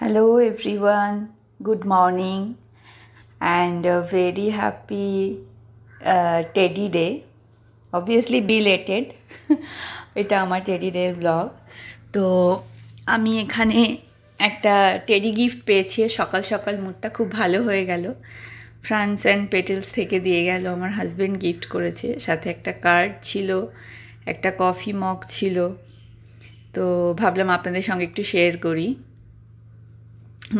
Hello everyone, good morning, and a very happy uh, Teddy Day. Obviously belated এটা আমার teddy ডের blog তো আমি এখানে একটা টেডি গিফট পেয়েছি সকাল সকাল মুডটা খুব ভালো হয়ে গেল ফ্রান্স অ্যান্ড পেটেলস থেকে দিয়ে গেল আমার হাজব্যান্ড গিফট করেছে সাথে একটা কার্ড ছিল একটা কফি মগ ছিল তো ভাবলাম আপনাদের সঙ্গে একটু শেয়ার করি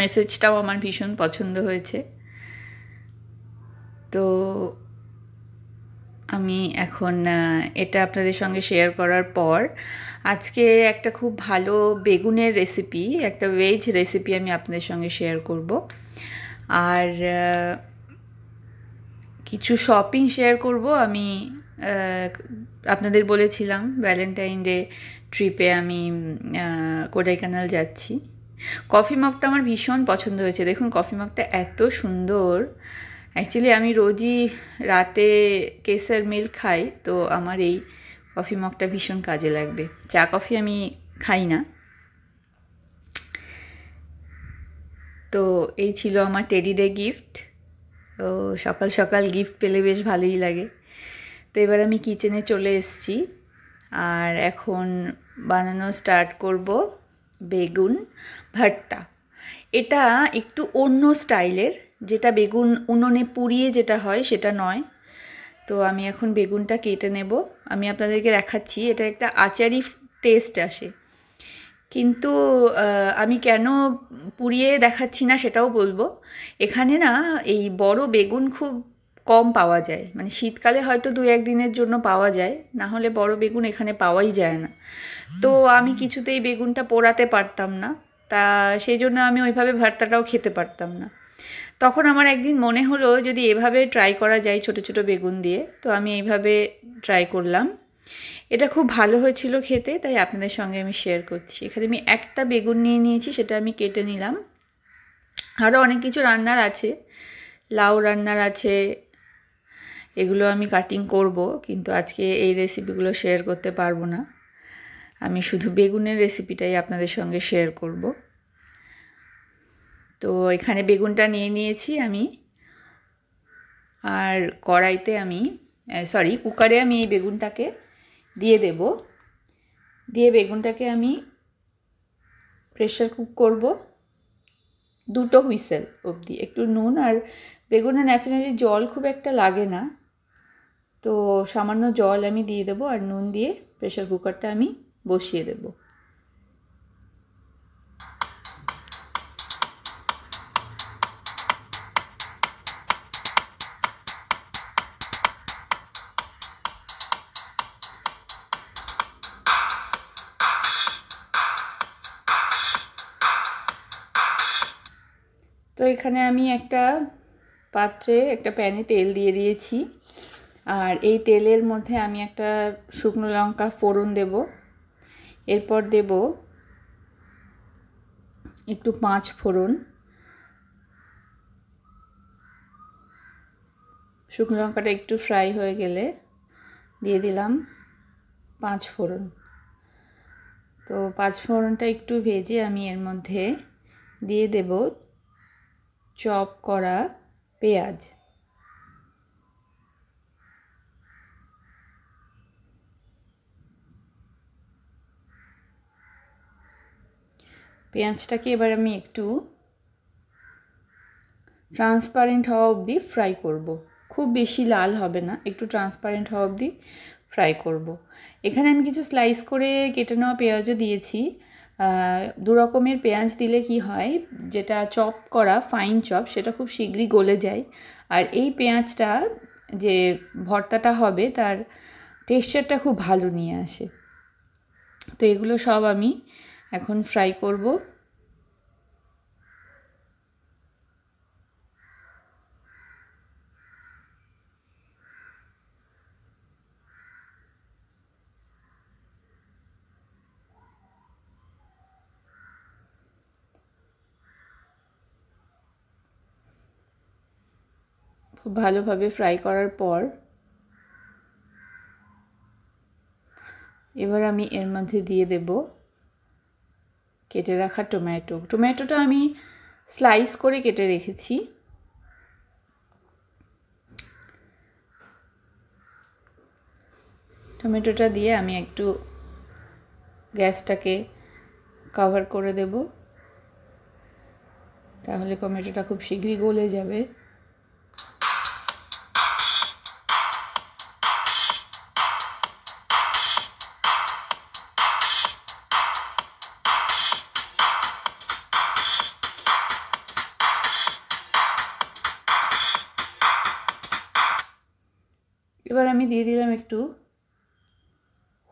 মেসেজটাও আমার ভীষণ পছন্দ হয়েছে তো আমি এখন এটা আপনাদের সঙ্গে শেয়ার করার পর আজকে একটা খুব ভালো বেগুনের রেসিপি একটা ভেজ রেসিপি আমি আপনাদের সঙ্গে শেয়ার করব আর কিছু শপিং শেয়ার করব আমি আপনাদের বলেছিলাম ভ্যালেন্টাইন ডে ট্রিপে আমি কোডাইকানাল যাচ্ছি কফি মগটা আমার ভীষণ পছন্দ হয়েছে দেখুন কফি মগটা এত সুন্দর অ্যাকচুয়ালি আমি রোজই রাতে কেসার মিল্ক খাই তো আমার এই কফি মগটা ভীষণ কাজে লাগবে চা কফি আমি খাই না তো এই ছিল আমার টেডি ডে গিফট তো সকাল সকাল গিফট পেলে বেশ ভালোই লাগে তো এবার আমি কিচেনে চলে এসেছি আর এখন বানানো স্টার্ট করব বেগুন ভর্তা এটা একটু অন্য স্টাইলের যেটা বেগুন উনুনে পুড়িয়ে যেটা হয় সেটা নয় তো আমি এখন বেগুনটা কেটে নেব আমি আপনাদেরকে দেখাচ্ছি এটা একটা আচারি টেস্ট আসে কিন্তু আমি কেন পুড়িয়ে দেখাচ্ছি না সেটাও বলবো এখানে না এই বড় বেগুন খুব কম পাওয়া যায় মানে শীতকালে হয়তো দু একদিনের জন্য পাওয়া যায় না হলে বড় বেগুন এখানে পাওয়াই যায় না তো আমি কিছুতেই বেগুনটা পোড়াতে পারতাম না তা সেই জন্য আমি ওইভাবে ভর্তাটাও খেতে পারতাম না তখন আমার একদিন মনে হলো যদি এভাবে ট্রাই করা যায় ছোট ছোট বেগুন দিয়ে তো আমি এইভাবে ট্রাই করলাম এটা খুব ভালো হয়েছিল খেতে তাই আপনাদের সঙ্গে আমি শেয়ার করছি এখানে আমি একটা বেগুন নিয়ে নিয়েছি সেটা আমি কেটে নিলাম আরও অনেক কিছু রান্নার আছে লাউ রান্নার আছে এগুলো আমি কাটিং করব কিন্তু আজকে এই রেসিপিগুলো শেয়ার করতে পারবো না আমি শুধু বেগুনের রেসিপিটাই আপনাদের সঙ্গে শেয়ার করব তো এখানে বেগুনটা নিয়ে নিয়েছি আমি আর কড়াইতে আমি সরি কুকারে আমি এই বেগুনটাকে দিয়ে দেব দিয়ে বেগুনটাকে আমি প্রেশার কুক করব দুটো হুইসেল অবধি একটু নুন আর বেগুনে ন্যাচারালি জল খুব একটা লাগে না তো সামান্য জল আমি দিয়ে দেবো আর নুন দিয়ে প্রেশার কুকারটা আমি বসিয়ে দেব তো এখানে আমি একটা পাত্রে একটা প্যানে তেল দিয়ে দিয়েছি আর এই তেলের মধ্যে আমি একটা শুকনো লঙ্কা ফোড়ন দেব এরপর দেব একটু পাঁচ ফোড়ন শুকনো লঙ্কাটা একটু ফ্রাই হয়ে গেলে দিয়ে দিলাম পাঁচ ফোড়ন তো পাঁচ ফোড়নটা একটু ভেজে আমি এর মধ্যে দিয়ে দেব চপ করা পেঁয়াজ পেঁয়াজটাকে এবার আমি একটু ট্রান্সপারেন্ট হওয়া অবধি ফ্রাই করব। খুব বেশি লাল হবে না একটু ট্রান্সপারেন্ট হওয়া অবধি ফ্রাই করব। এখানে আমি কিছু স্লাইস করে কেটে নেওয়া পেঁয়াজও দিয়েছি দু রকমের পেঁয়াজ দিলে কি হয় যেটা চপ করা ফাইন চপ সেটা খুব শীঘ্রই গলে যায় আর এই পেঁয়াজটা যে ভর্তাটা হবে তার টেক্সচারটা খুব ভালো নিয়ে আসে তো এগুলো সব আমি এখন ফ্রাই করব খুব ভালোভাবে ফ্রাই করার পর এবার আমি এর মধ্যে দিয়ে দেবো কেটে রাখা টমেটো টমেটোটা আমি স্লাইস করে কেটে রেখেছি টমেটোটা দিয়ে আমি একটু গ্যাসটাকে কভার করে দেব তাহলে টমেটোটা খুব শীঘ্রই গলে যাবে এবার আমি দিয়ে দিলাম একটু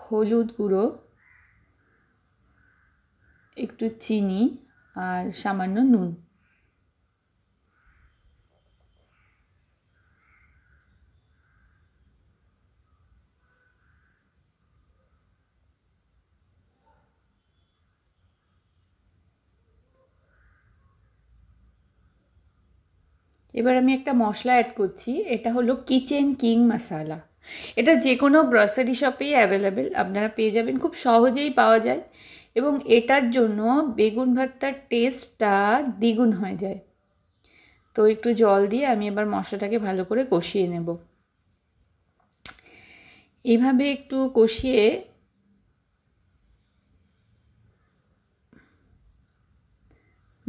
হলুদ গুঁড়ো একটু চিনি আর সামান্য নুন এবার আমি একটা মশলা অ্যাড করছি এটা হলো কিচেন কিং মশালা এটা যে কোনো গ্রসারি শপেই অ্যাভেলেবেল আপনারা পেয়ে যাবেন খুব সহজেই পাওয়া যায় এবং এটার জন্য বেগুন ভর্তার টেস্টটা দ্বিগুণ হয়ে যায় তো একটু জল দিয়ে আমি এবার মশলাটাকে ভালো করে কষিয়ে নেব এইভাবে একটু কষিয়ে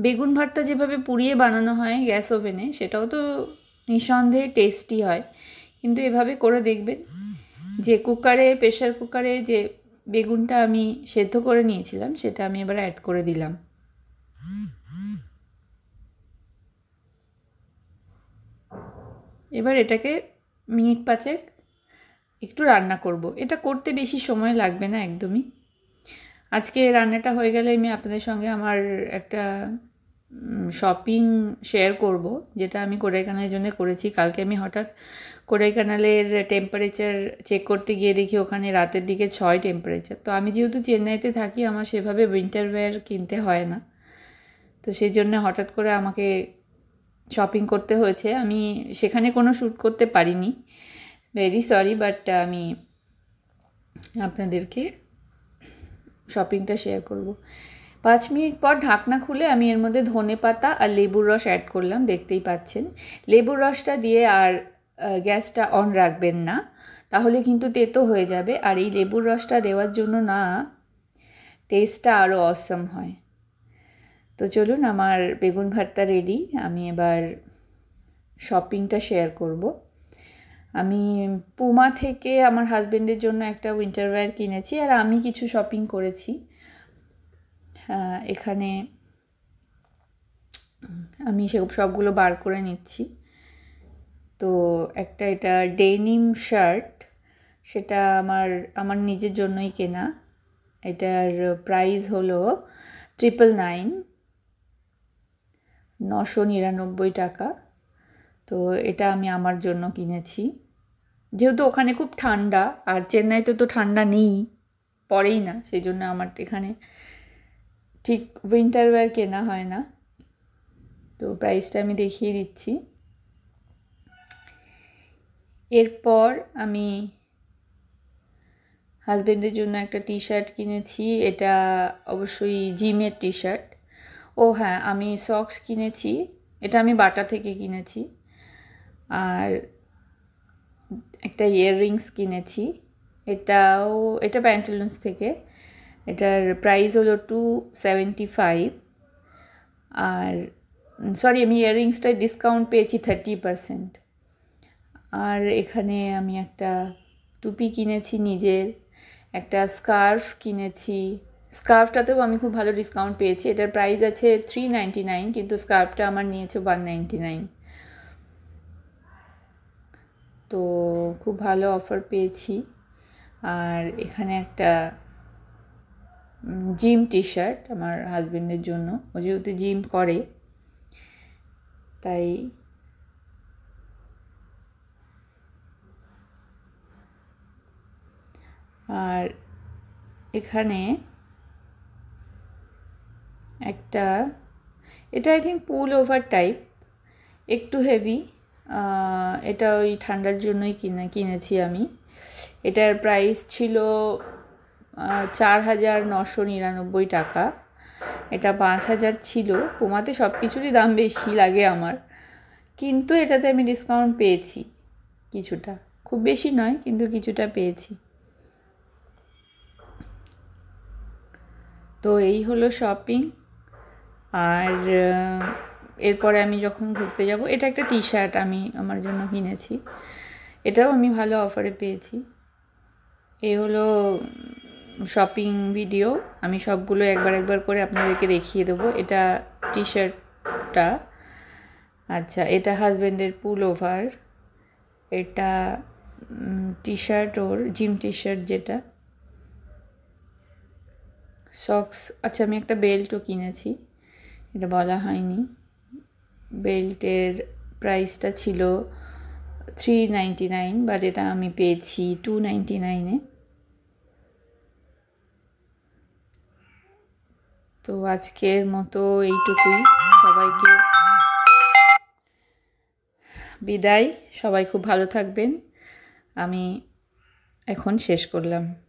বেগুন ভর্তা যেভাবে পুড়িয়ে বানানো হয় গ্যাস ওভেনে সেটাও তো নিঃসন্দেহে টেস্টি হয় কিন্তু এভাবে করে দেখবেন যে কুকারে প্রেশার কুকারে যে বেগুনটা আমি সেদ্ধ করে নিয়েছিলাম সেটা আমি এবার অ্যাড করে দিলাম এবার এটাকে মিনিট পাঁচেক একটু রান্না করব। এটা করতে বেশি সময় লাগবে না একদমই আজকে রান্নাটা হয়ে গেলে আমি আপনাদের সঙ্গে আমার একটা শপিং শেয়ার করব যেটা আমি কোডাইকানালের জন্য করেছি কালকে আমি হঠাৎ কোডাইকানালের টেম্পারেচার চেক করতে গিয়ে দেখি ওখানে রাতের দিকে ছয় টেম্পারেচার তো আমি যেহেতু চেন্নাইতে থাকি আমার সেভাবে উইন্টার ওয়্যার কিনতে হয় না তো সেই জন্য হঠাৎ করে আমাকে শপিং করতে হয়েছে আমি সেখানে কোনো শ্যুট করতে পারিনি ভেরি সরি বাট আমি আপনাদেরকে শপিংটা শেয়ার করব পাঁচ মিনিট পর ঢাকনা খুলে আমি এর মধ্যে ধনে পাতা আর লেবুর রস অ্যাড করলাম দেখতেই পাচ্ছেন লেবুর রসটা দিয়ে আর গ্যাসটা অন রাখবেন না তাহলে কিন্তু তেতো হয়ে যাবে আর এই লেবুর রসটা দেওয়ার জন্য না টেস্টটা আরও অসম হয় তো চলুন আমার বেগুন ভর্তা রেডি আমি এবার শপিংটা শেয়ার করব আমি পুমা থেকে আমার হাজব্যান্ডের জন্য একটা উইন্টারওয়্যার কিনেছি আর আমি কিছু শপিং করেছি এখানে আমি সে সবগুলো বার করে নিচ্ছি তো একটা এটা ডেনিম শার্ট সেটা আমার আমার নিজের জন্যই কেনা এটার প্রাইস হলো ট্রিপল নাইন নশো নিরানব্বই টাকা তো এটা আমি আমার জন্য কিনেছি যেহেতু ওখানে খুব ঠান্ডা আর চেন্নাইতে তো ঠান্ডা নেই পড়েই না সেই জন্য আমার এখানে ঠিক উইন্টার ওয়ার কেনা হয় না তো প্রাইসটা আমি দেখিয়ে দিচ্ছি এরপর আমি হাজব্যান্ডের জন্য একটা টি শার্ট কিনেছি এটা অবশ্যই জিমের টি শার্ট ও হ্যাঁ আমি সক্স কিনেছি এটা আমি বাটা থেকে কিনেছি আর একটা ইয়াররিংস কিনেছি এটাও এটা প্যান্টালুন্স থেকে এটার প্রাইস হলো টু সেভেন্টি ফাইভ আর সরি আমি ইয়াররিংসটায় ডিসকাউন্ট পেয়েছি থার্টি পারসেন্ট আর এখানে আমি একটা টুপি কিনেছি নিজের একটা স্কার্ফ কিনেছি স্কার্ফটাতেও আমি খুব ভালো ডিসকাউন্ট পেয়েছি এটার প্রাইস আছে থ্রি নাইন কিন্তু স্কার্ফটা আমার নিয়েছে ওয়ান নাইন তো খুব ভালো অফার পেয়েছি আর এখানে একটা জিম টি শার্ট আমার হাজব্যান্ডের জন্য ও যেহেতু জিম করে তাই আর এখানে একটা এটা I think pullover type একটু হেভি এটা ওই ঠান্ডার জন্যই কিনে কিনেছি আমি এটার প্রাইস ছিল চার হাজার নশো নিরানব্বই টাকা এটা পাঁচ হাজার ছিল পুমাতে সব কিছুরই দাম বেশি লাগে আমার কিন্তু এটাতে আমি ডিসকাউন্ট পেয়েছি কিছুটা খুব বেশি নয় কিন্তু কিছুটা পেয়েছি তো এই হলো শপিং আর এরপরে আমি যখন ঘুরতে যাব এটা একটা টি শার্ট আমি আমার জন্য কিনেছি এটাও আমি ভালো অফারে পেয়েছি এ হলো শপিং ভিডিও আমি সবগুলো একবার একবার করে আপনাদেরকে দেখিয়ে দেবো এটা টি শার্টটা আচ্ছা এটা হাজব্যান্ডের পুল ওভার এটা টি শার্ট ওর জিম টি শার্ট যেটা সক্স আচ্ছা আমি একটা বেল্টও কিনেছি এটা বলা হয়নি বেল্টের প্রাইসটা ছিল থ্রি নাইনটি নাইন বাট এটা আমি পেয়েছি টু নাইনটি নাইনে তো আজকের মতো এইটুকুই সবাইকে বিদায় সবাই খুব ভালো থাকবেন আমি এখন শেষ করলাম